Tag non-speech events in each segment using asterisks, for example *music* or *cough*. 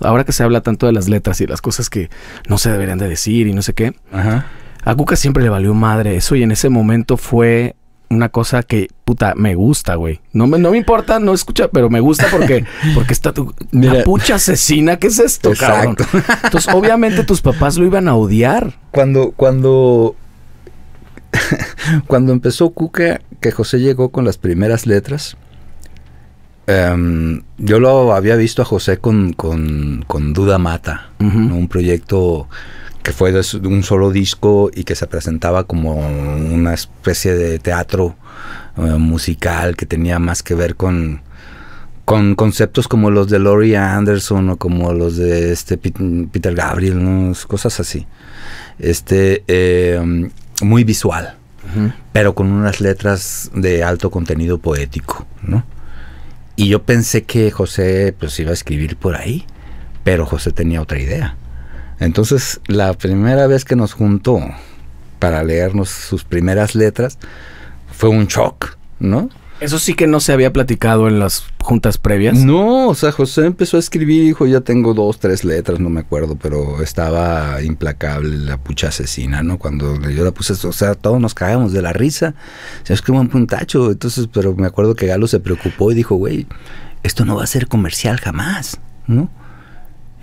ahora que se habla tanto de las letras y las cosas que no se deberían de decir y no sé qué, a Cuca siempre le valió madre eso y en ese momento fue una cosa que, puta, me gusta, güey. No me, no me importa, no escucha, pero me gusta porque, *laughs* porque está tu pucha asesina, ¿qué es esto, Exacto. Entonces, obviamente tus papás lo iban a odiar. Cuando, cuando, *laughs* cuando empezó Cuca, que José llegó con las primeras letras, Em, yo lo había visto a José con, Duda Mata, un proyecto que fue de un solo disco y que se presentaba como una especie de teatro eh, musical que tenía más que ver con, con conceptos como los de Laurie Anderson o como los de este Peter Gabriel, cosas así. Este, em, muy visual, pero con unas letras de alto contenido poético, ¿no? Y yo pensé que José pues iba a escribir por ahí, pero José tenía otra idea. Entonces, la primera vez que nos juntó para leernos sus primeras letras fue un shock, ¿no? Eso sí que no se había platicado en las juntas previas. No, o sea, José empezó a escribir, dijo, ya tengo dos, tres letras, no me acuerdo, pero estaba implacable la pucha asesina, ¿no? Cuando yo la puse, o sea, todos nos cagamos de la risa. Se sea, un puntacho. Entonces, pero me acuerdo que Galo se preocupó y dijo, güey, esto no va a ser comercial jamás, ¿no?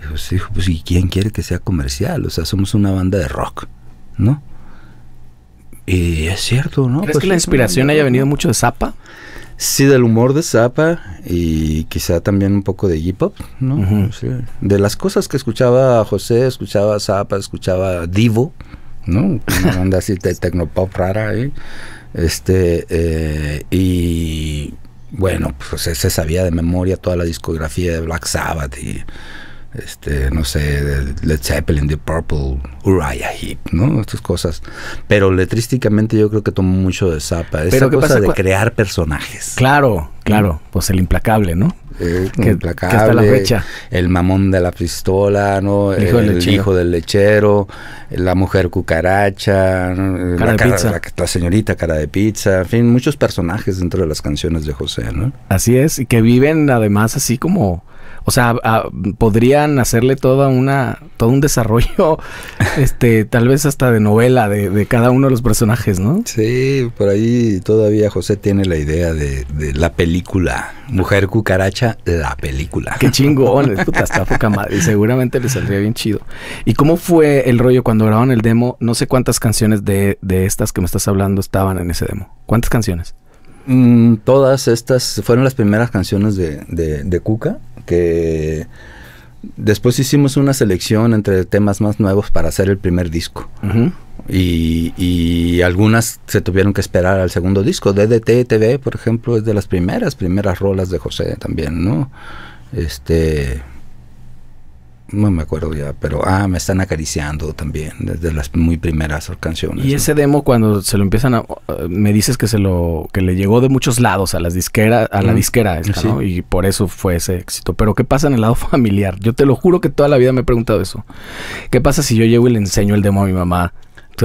Y pues dijo, pues, ¿y quién quiere que sea comercial? O sea, somos una banda de rock, ¿no? es cierto, ¿no? ¿Crees pues que la inspiración haya venido mucho de Zappa? Sí, del humor de Zappa y quizá también un poco de hip hop, ¿no? De las cosas que escuchaba José, escuchaba Zappa, escuchaba Divo, ¿no? Una así de tecnopop rara este, ¿eh? Este, y bueno, pues se sabía de memoria toda la discografía de Black Sabbath y este, no sé, Led Zeppelin, The Purple, Uriah Heep, ¿no? Estas cosas. Pero letrísticamente yo creo que tomó mucho de Zappa. Esa cosa de crear personajes. Claro, claro. Pues el implacable, ¿no? que, la fecha. el mamón de la pistola, ¿no? el, hijo, del lechero, la mujer cucaracha, la, señorita cara de pizza, en fin, muchos personajes dentro de las canciones de José. ¿no? Así es, y que viven además así como... O sea, podrían hacerle toda una, todo un desarrollo, *laughs* este, tal vez hasta de novela de, de, cada uno de los personajes, ¿no? Sí, por ahí todavía José tiene la idea de la película Mujer Cucaracha la película. Qué chingón, *laughs* puta, está poca madre. Seguramente le saldría bien chido. ¿Y cómo fue el rollo cuando grabaron el demo? No sé cuántas canciones de, estas que me estás hablando estaban en ese demo. ¿Cuántas canciones? Mm, todas estas fueron las primeras canciones de, de, Cuca, que después hicimos una selección entre temas más nuevos para hacer el primer disco. Ajá. Y, algunas se tuvieron que esperar al segundo disco. DDT TV, por ejemplo, es de las primeras, primeras rolas de José también, ¿no? Este. No me acuerdo ya, pero ah, me están acariciando también, desde las muy primeras canciones. Y ese demo cuando se lo empiezan a me dices que se lo que le llegó de muchos lados a las disqueras, a la mm. disquera Y por eso fue ese éxito. Pero ¿qué pasa en el lado *laughs* familiar? Yo te lo juro que toda la vida me he preguntado eso. ¿Qué pasa si yo llego y le enseño el demo a mi mamá?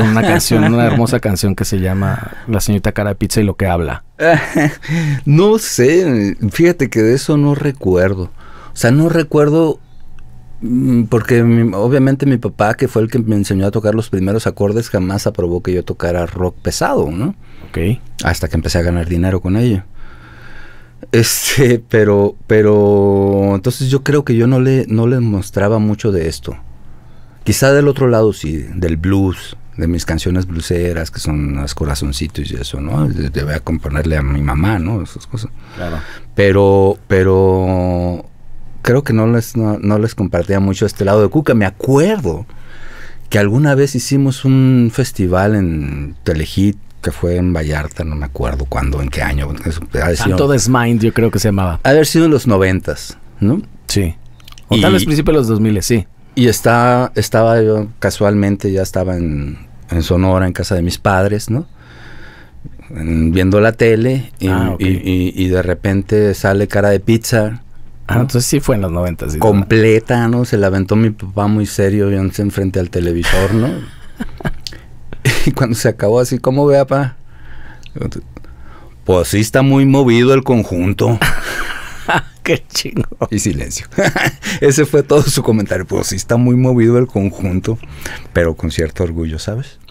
una *laughs* canción, una hermosa canción que se llama La señorita cara de pizza y lo que habla. *laughs* no sé, fíjate que de eso no recuerdo. O sea, no recuerdo mm, porque obviamente mi papá, que fue el que me enseñó a tocar los primeros acordes, jamás aprobó que yo tocara rock pesado, ¿no? Ok. Hasta que empecé a ganar dinero con ello. Este, *laughs* pero, pero, entonces yo creo que yo no le, no le mostraba mucho de esto. Quizá del otro lado sí, del blues, de mis canciones bluseras, que son las corazoncitos y eso, ¿no? debe componerle a mi mamá, ¿no? Esas cosas. Claro. Pero, pero creo que no les, no, les compartía mucho este lado de Cuca. Me acuerdo que alguna vez hicimos un festival en Telehit, que fue en Vallarta, no me acuerdo cuándo, en qué año. Santo Desmind, yo creo que se llamaba. Haber sido en los noventas, ¿no? Sí. O tal vez principio de los 2000, sí. Y está, estaba yo casualmente, ya estaba en, Sonora, en casa de mis padres, ¿no? viendo la tele ah, y, de repente sale cara de pizza. Ah, entonces sí fue en los 90. Sí, Completa, ¿no? Se la aventó mi papá muy serio, y viéndose enfrente al televisor, ¿no? *laughs* y cuando se acabó así, ¿cómo ve, papá? Pues sí está muy movido el conjunto. *laughs* Qué chingo. Y silencio. *laughs* Ese fue todo su comentario. Pues sí, está muy movido el conjunto, pero con cierto orgullo, ¿sabes?